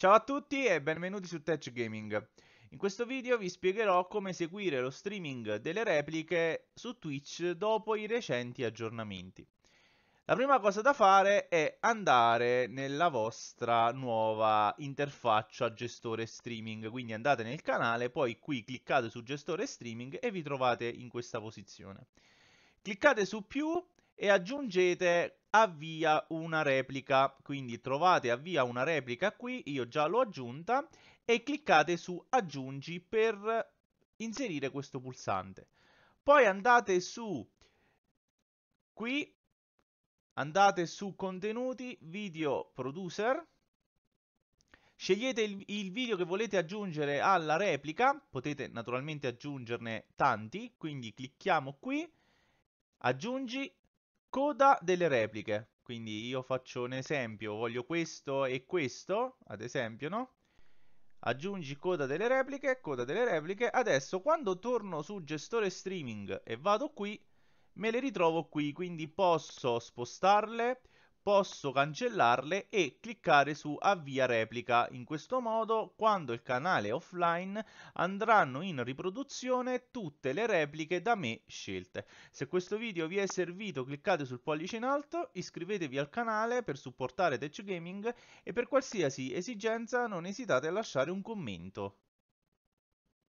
Ciao a tutti e benvenuti su Tech Gaming. In questo video vi spiegherò come eseguire lo streaming delle repliche su Twitch dopo i recenti aggiornamenti. La prima cosa da fare è andare nella vostra nuova interfaccia gestore streaming, quindi andate nel canale, poi qui cliccate su gestore streaming e vi trovate in questa posizione. Cliccate su più e aggiungete avvia una replica. Quindi trovate avvia una replica qui, io già l'ho aggiunta, e cliccate su aggiungi per inserire questo pulsante. Poi andate su qui, andate su contenuti, video producer, scegliete il, il, video che volete aggiungere alla replica, potete naturalmente aggiungerne tanti, quindi clicchiamo qui, aggiungi, coda delle repliche. Quindi io faccio un esempio, voglio questo e questo, ad esempio, no? Aggiungi coda delle repliche, coda delle repliche. Adesso quando torno su gestore streaming e vado qui, me le ritrovo qui, quindi posso spostarle, posso cancellarle e cliccare su avvia replica. In questo modo quando il canale è offline andranno in riproduzione tutte le repliche da me scelte. Se questo video vi è servito cliccate sul pollice in alto, iscrivetevi al canale per supportare Tech Gaming e per qualsiasi esigenza non esitate a lasciare un commento.